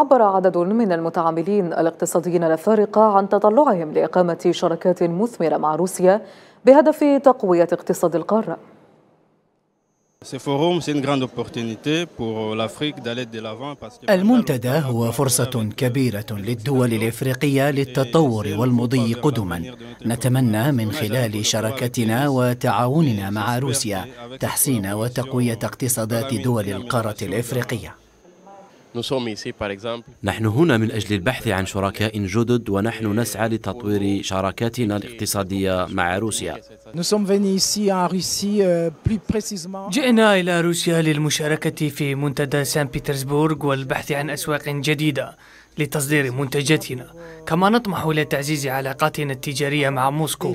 عبر عدد من المتعاملين الاقتصاديين الأفارقة عن تطلعهم لإقامة شراكات مثمرة مع روسيا بهدف تقوية اقتصاد القارة المنتدى هو فرصة كبيرة للدول الإفريقية للتطور والمضي قدما نتمنى من خلال شراكتنا وتعاوننا مع روسيا تحسين وتقوية اقتصادات دول القارة الإفريقية نحن هنا من أجل البحث عن شركاء جدد ونحن نسعى لتطوير شراكاتنا الاقتصادية مع روسيا euh, جئنا إلى روسيا للمشاركة في منتدى سان بيترسبورغ والبحث عن أسواق جديدة لتصدير منتجاتنا كما نطمح إلى تعزيز علاقاتنا التجارية مع موسكو